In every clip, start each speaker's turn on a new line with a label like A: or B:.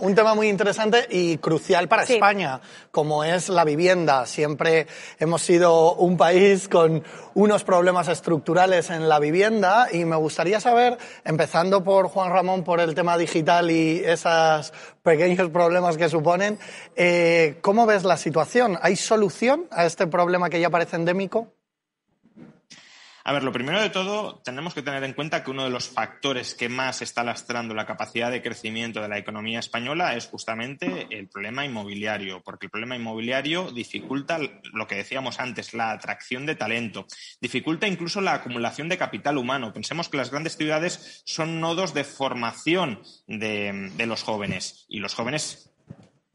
A: Un tema muy interesante y crucial para España, como es la vivienda. Siempre hemos sido un país con unos problemas estructurales en la vivienda y me gustaría saber, empezando por Juan Ramón, por el tema digital y esos pequeños problemas que suponen, eh, ¿cómo ves la situación? ¿Hay solución a este problema que ya parece endémico?
B: A ver, lo primero de todo, tenemos que tener en cuenta que uno de los factores que más está lastrando la capacidad de crecimiento de la economía española es justamente el problema inmobiliario, porque el problema inmobiliario dificulta lo que decíamos antes, la atracción de talento, dificulta incluso la acumulación de capital humano. Pensemos que las grandes ciudades son nodos de formación de, de los jóvenes y los jóvenes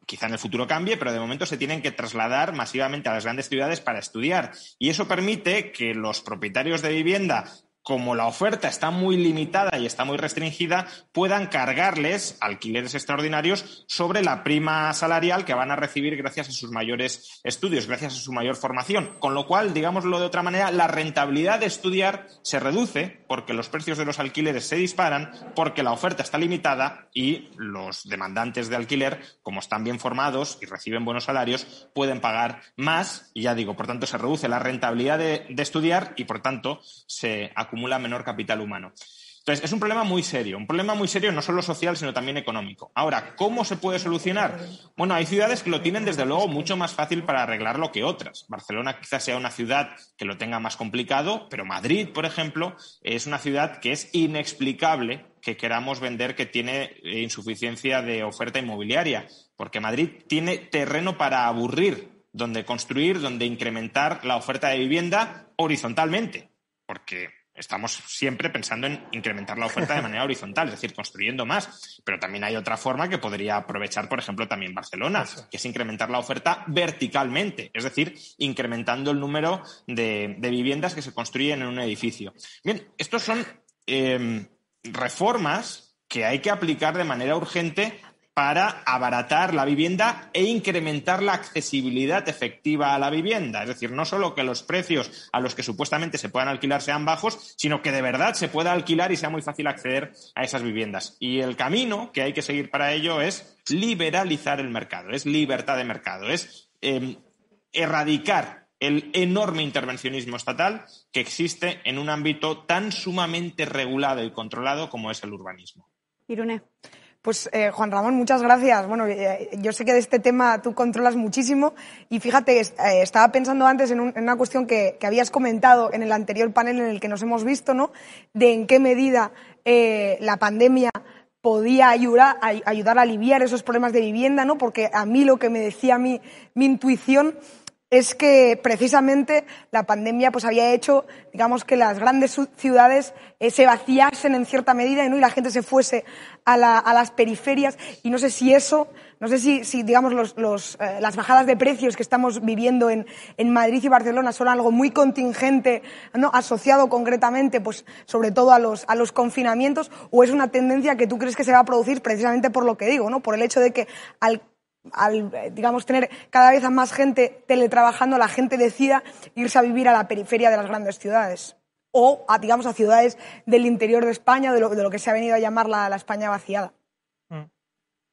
B: quizá en el futuro cambie, pero de momento se tienen que trasladar masivamente a las grandes ciudades para estudiar. Y eso permite que los propietarios de vivienda como la oferta está muy limitada y está muy restringida, puedan cargarles alquileres extraordinarios sobre la prima salarial que van a recibir gracias a sus mayores estudios, gracias a su mayor formación. Con lo cual, digámoslo de otra manera, la rentabilidad de estudiar se reduce porque los precios de los alquileres se disparan, porque la oferta está limitada y los demandantes de alquiler, como están bien formados y reciben buenos salarios, pueden pagar más. Y ya digo, por tanto, se reduce la rentabilidad de, estudiar y, por tanto, se acumula acumula menor capital humano. Entonces, es un problema muy serio, un problema muy serio no solo social, sino también económico. Ahora, ¿cómo se puede solucionar? Bueno, hay ciudades que lo tienen, desde luego, mucho más fácil para arreglarlo que otras. Barcelona quizás sea una ciudad que lo tenga más complicado, pero Madrid, por ejemplo, es una ciudad que es inexplicable que queramos vender que tiene eh, insuficiencia de oferta inmobiliaria, porque Madrid tiene terreno para aburrir, donde construir, donde incrementar la oferta de vivienda horizontalmente, porque estamos siempre pensando en incrementar la oferta de manera horizontal, es decir, construyendo más. Pero también hay otra forma que podría aprovechar, por ejemplo, también Barcelona, que es incrementar la oferta verticalmente, es decir, incrementando el número de, viviendas que se construyen en un edificio. Bien, estos son eh, reformas que hay que aplicar de manera urgente para abaratar la vivienda e incrementar la accesibilidad efectiva a la vivienda. Es decir, no solo que los precios a los que supuestamente se puedan alquilar sean bajos, sino que de verdad se pueda alquilar y sea muy fácil acceder a esas viviendas. Y el camino que hay que seguir para ello es liberalizar el mercado, es libertad de mercado, es em, erradicar el enorme intervencionismo estatal que existe en un ámbito tan sumamente regulado y controlado como es el urbanismo.
C: Irune. Pues eh, Juan Ramón, muchas gracias. Bueno, eh, yo sé que de este tema tú controlas muchísimo y fíjate, eh, estaba pensando antes en, una cuestión que, habías comentado en el anterior panel en el que nos hemos visto, ¿no? De en qué medida la pandemia podía ayudar, a aliviar esos problemas de vivienda, ¿no? Porque a mí lo que me decía mi intuición es que precisamente la pandemia pues había hecho, digamos, que las grandes ciudades eh, se vaciasen en cierta medida ¿no? y la gente se fuese a, las periferias y no sé si eso, no sé si, digamos, eh, las bajadas de precios que estamos viviendo en, Madrid y Barcelona son algo muy contingente, ¿no? asociado concretamente, pues, sobre todo a los, a los confinamientos, o es una tendencia que tú crees que se va a producir precisamente por lo que digo, ¿no? por el hecho de que al al, digamos, tener cada vez a más gente teletrabajando, la gente decida irse a vivir a la periferia de las grandes ciudades o a, digamos, a ciudades del interior de España, de lo, que se ha venido a llamar la, España vaciada. Mm.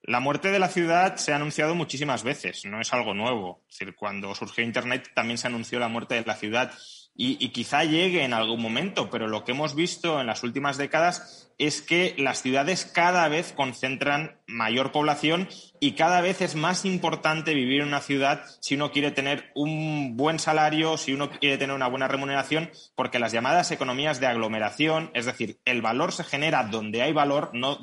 B: La muerte de la ciudad se ha anunciado muchísimas veces, no es algo nuevo. decir, cuando surgió Internet también se anunció la muerte de la ciudad y, quizá llegue en algún momento, pero lo que hemos visto en las últimas décadas es que las ciudades cada vez concentran mayor población y cada vez es más importante vivir en una ciudad si uno quiere tener un buen salario, si uno quiere tener una buena remuneración, porque las llamadas economías de aglomeración, es decir, el valor se genera donde hay valor, no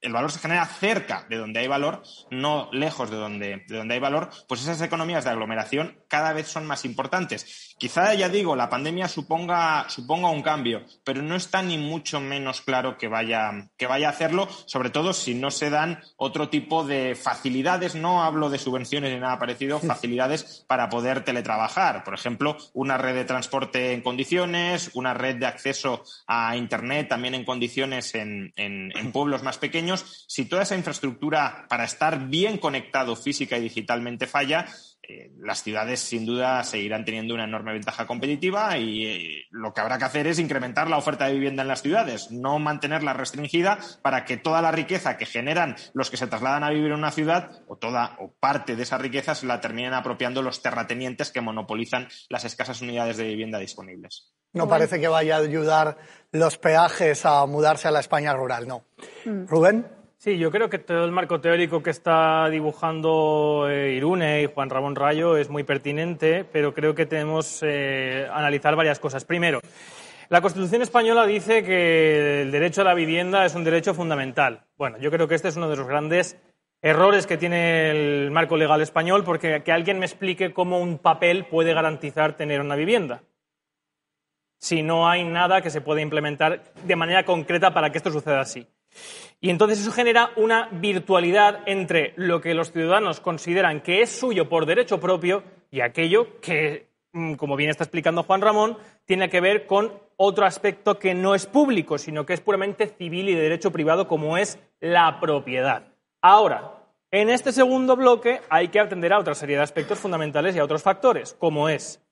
B: el valor se genera cerca de donde hay valor, no lejos de donde, de donde hay valor, pues esas economías de aglomeración cada vez son más importantes. Quizá, ya digo, la pandemia suponga, suponga un cambio, pero no está ni mucho menos claro que vaya, que vaya a hacerlo, sobre todo si no se dan otro tipo de facilidades, no hablo de subvenciones ni nada parecido, facilidades para poder teletrabajar. Por ejemplo, una red de transporte en condiciones, una red de acceso a Internet también en condiciones en, en pueblos más pequeños si toda esa infraestructura para estar bien conectado física y digitalmente falla, eh, las ciudades sin duda seguirán teniendo una enorme ventaja competitiva y eh, lo que habrá que hacer es incrementar la oferta de vivienda en las ciudades, no mantenerla restringida para que toda la riqueza que generan los que se trasladan a vivir en una ciudad o toda o parte de esa riqueza se la terminen apropiando los terratenientes que monopolizan
A: las escasas unidades de vivienda disponibles. No parece que vaya a ayudar los peajes a mudarse a la España rural, no. Mm. Rubén. Sí, yo creo que todo el marco teórico que está dibujando eh, Irune y Juan Ramón Rayo es muy pertinente, pero creo que tenemos que eh, analizar varias cosas. Primero, la Constitución española dice que el derecho a la vivienda es un derecho fundamental. Bueno, yo creo que este es uno de los grandes errores que tiene el marco legal español, porque que alguien me explique cómo un papel puede garantizar tener una vivienda si no hay nada que se pueda implementar de manera concreta para que esto suceda así. Y entonces eso genera una virtualidad entre lo que los ciudadanos consideran que es suyo por derecho propio y aquello que, mm, como bien está explicando Juan Ramón, tiene que ver con otro aspecto que no es público, sino que es puramente civil y de derecho privado, como es la propiedad. Ahora, en este segundo bloque hay que atender a otra serie de aspectos fundamentales y a otros factores, como es,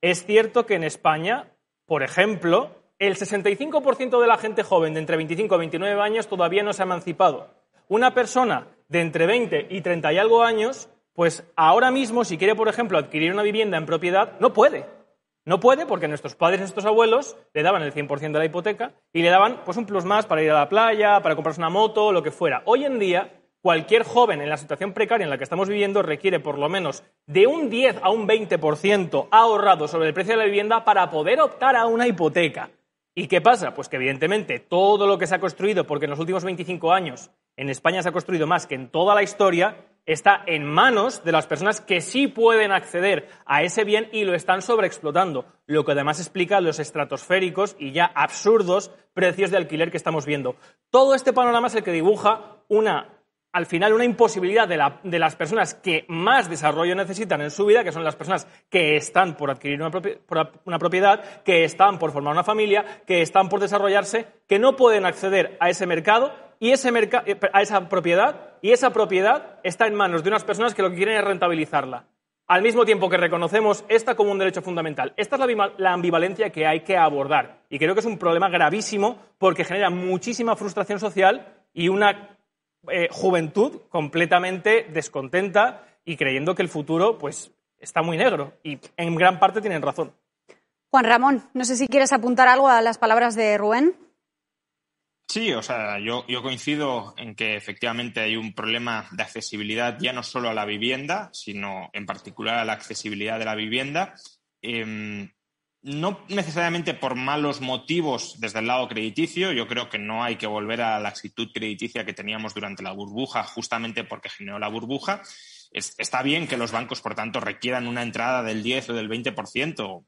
A: es cierto que en España por ejemplo, el 65% de la gente joven de entre 25 y 29 años todavía no se ha emancipado. Una persona de entre 20 y 30 y algo años, pues ahora mismo, si quiere, por ejemplo, adquirir una vivienda en propiedad, no puede. No puede porque nuestros padres, nuestros abuelos, le daban el 100% de la hipoteca y le daban pues un plus más para ir a la playa, para comprarse una moto, lo que fuera. Hoy en día, cualquier joven en la situación precaria en la que estamos viviendo requiere por lo menos de un 10 a un 20% ahorrado sobre el precio de la vivienda para poder optar a una hipoteca. ¿Y qué pasa? Pues que evidentemente todo lo que se ha construido, porque en los últimos 25 años en España se ha construido más que en toda la historia, está en manos de las personas que sí pueden acceder a ese bien y lo están sobreexplotando, lo que además explica los estratosféricos y ya absurdos precios de alquiler que estamos viendo. Todo este panorama es el que dibuja una al final una imposibilidad de, las personas que más desarrollo necesitan en su vida, que son las personas que están por adquirir una, propiedad, que están por formar una familia, que están por desarrollarse, que no pueden acceder a ese mercado y ese eh, a esa propiedad, y esa propiedad está en manos de unas personas que lo que quieren es rentabilizarla. Al mismo tiempo que reconocemos esta como un derecho fundamental, esta es la ambivalencia que hay que abordar. Y creo que es un problema gravísimo porque genera muchísima frustración social y una eh, juventud completamente descontenta y creyendo que el futuro pues, está muy negro. Y en gran parte tienen razón.
C: Juan Ramón, no sé si quieres apuntar algo a las palabras de Rubén.
B: Sí, o sea, yo, yo, coincido en que efectivamente hay un problema de accesibilidad ya no solo a la vivienda, sino en particular a la accesibilidad de la vivienda. Em, no necesariamente por malos motivos desde el lado crediticio. Yo creo que no hay que volver a la actitud crediticia que teníamos durante la burbuja, justamente porque generó la burbuja. está bien que los bancos, por tanto, requieran una entrada del 10 o del 20%,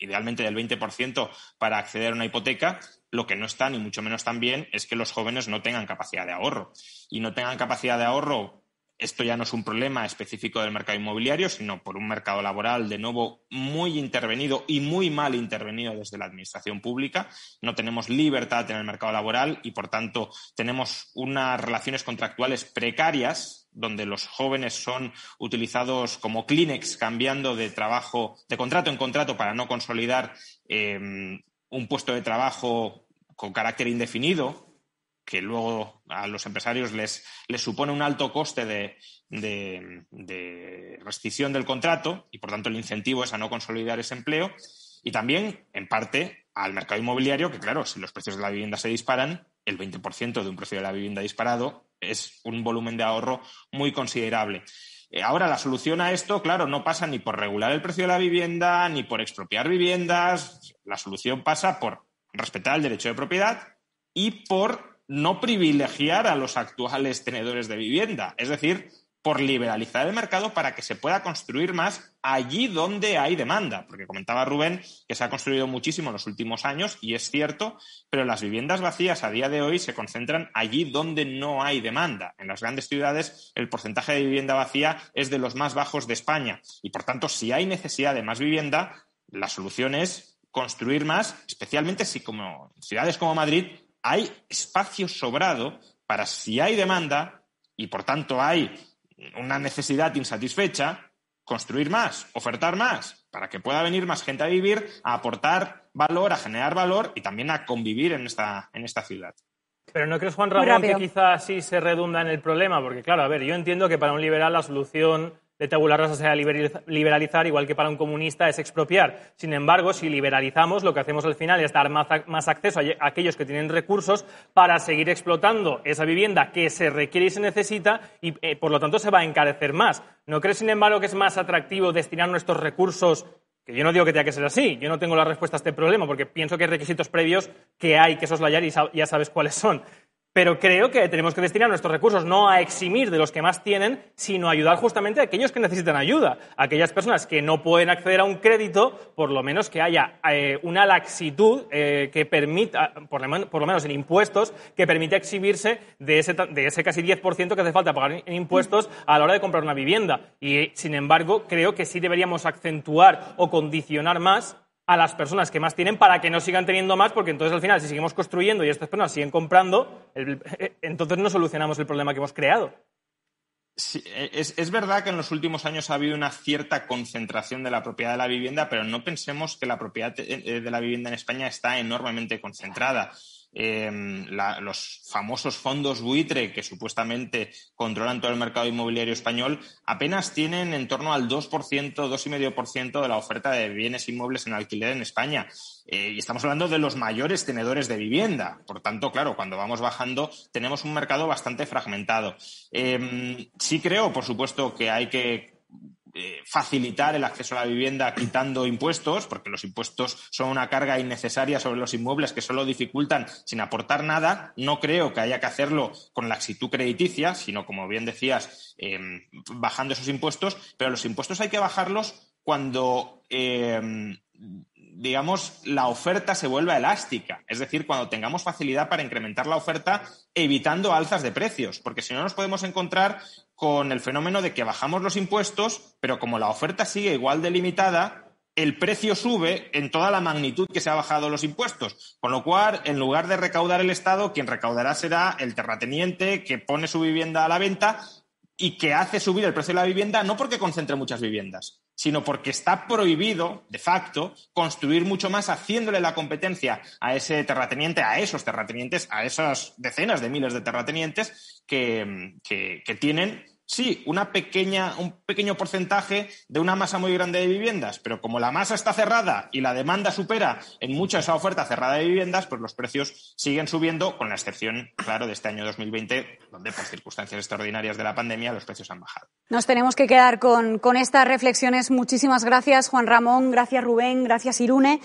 B: idealmente del 20%, para acceder a una hipoteca. Lo que no está, ni mucho menos también, es que los jóvenes no tengan capacidad de ahorro. Y no tengan capacidad de ahorro esto ya no es un problema específico del mercado inmobiliario, sino por un mercado laboral, de nuevo, muy intervenido y muy mal intervenido desde la administración pública. No tenemos libertad en el mercado laboral y, por tanto, tenemos unas relaciones contractuales precarias donde los jóvenes son utilizados como clínex cambiando de trabajo, de contrato en contrato para no consolidar eh, un puesto de trabajo con carácter indefinido, que luego a los empresarios les, les supone un alto coste de, de, del contrato y, por tanto, el incentivo es a no consolidar ese empleo. Y también, en parte, al mercado inmobiliario, que claro, si los precios de la vivienda se disparan, el 20% de un precio de la vivienda disparado es un volumen de ahorro muy considerable. Eh, ahora, la solución a esto, claro, no pasa ni por regular el precio de la vivienda, ni por expropiar viviendas. La solución pasa por respetar el derecho de propiedad y por no privilegiar a los actuales tenedores de vivienda, es decir, por liberalizar el mercado para que se pueda construir más allí donde hay demanda, porque comentaba Rubén que se ha construido muchísimo en los últimos años y es cierto, pero las viviendas vacías a día de hoy se concentran allí donde no hay demanda. En las grandes ciudades el porcentaje de vivienda vacía es de los más bajos de España y por tanto si hay necesidad de más vivienda, la solución es construir más, especialmente si como ciudades como Madrid hay espacio sobrado para si hay demanda y por tanto hay una necesidad insatisfecha, construir más, ofertar más, para que pueda venir más gente a vivir, a aportar valor, a generar valor y también a convivir en esta, en esta ciudad.
A: Pero ¿no crees, Juan Ramón, que quizás sí se redunda en el problema? Porque, claro, a ver, yo entiendo que para un liberal la solución de tabula Rosa sea liberalizar, igual que para un comunista es expropiar. Sin embargo, si liberalizamos, lo que hacemos al final es dar más, acceso a, aquellos que tienen recursos para seguir explotando esa vivienda que se requiere y se necesita y, eh, por lo tanto, se va a encarecer más. ¿No crees, sin embargo, que es más atractivo destinar nuestros recursos que yo no digo que tenga que ser así, yo no tengo la respuesta a este problema, porque pienso que hay requisitos previos que hay que soslayar y ya sabes cuáles son pero creo que tenemos que destinar nuestros recursos no a eximir de los que más tienen, sino a ayudar justamente a aquellos que necesitan ayuda, a aquellas personas que no pueden acceder a un crédito, por lo menos que haya eh, una laxitud eh, que permita, por lo, menos en impuestos, que permita exhibirse de ese, de ese casi 10% que hace falta pagar en impuestos a la hora de comprar una vivienda. Y, sin embargo, creo que sí deberíamos acentuar o condicionar más a las personas que más tienen para que no sigan teniendo más, porque entonces al final, si seguimos construyendo y estas personas siguen comprando, eh, eh, entonces no solucionamos el problema que hemos creado.
B: Eh, es, es, verdad que en los últimos años ha habido una cierta concentración de la propiedad de la vivienda, pero no pensemos que la propiedad de la vivienda en España está enormemente concentrada. Eh, los famosos fondos buitre que supuestamente controlan todo el mercado inmobiliario español, apenas tienen en torno al 2%, 2,5% de la oferta de bienes inmuebles en alquiler en España. Eh, y estamos hablando de los mayores tenedores de vivienda. Por tanto, claro, cuando vamos bajando tenemos un mercado bastante fragmentado. Eh, sí creo, por supuesto, que hay que eh, facilitar el acceso a la vivienda quitando impuestos, porque los impuestos son una carga innecesaria sobre los inmuebles que solo dificultan sin aportar nada. No creo que haya que hacerlo con la actitud crediticia, sino, como bien decías, em, bajando esos impuestos, pero los impuestos hay que bajarlos cuando em, digamos, la oferta se vuelva elástica. Es decir, cuando tengamos facilidad para incrementar la oferta evitando alzas de precios, porque si no nos podemos encontrar con el fenómeno de que bajamos los impuestos, pero como la oferta sigue igual delimitada, el precio sube en toda la magnitud que se ha bajado los impuestos. Con lo cual, en lugar de recaudar el Estado, quien recaudará será el terrateniente que pone su vivienda a la venta y que hace subir el precio de la vivienda no porque concentre muchas viviendas, sino porque está prohibido, de facto, construir mucho más haciéndole la competencia a ese terrateniente, a esos terratenientes, a esas decenas de miles de terratenientes que, tienen Sí, una pequeña, un pequeño porcentaje de una masa muy grande de viviendas, pero como la masa está cerrada y la demanda supera en mucha esa oferta cerrada de viviendas, pues los precios siguen subiendo, con la excepción, claro, de este año 2020, donde por circunstancias extraordinarias de la pandemia los precios
A: han bajado.
C: Nos tenemos que quedar con, con estas reflexiones. Muchísimas gracias, Juan Ramón, gracias, Rubén, gracias, Irune.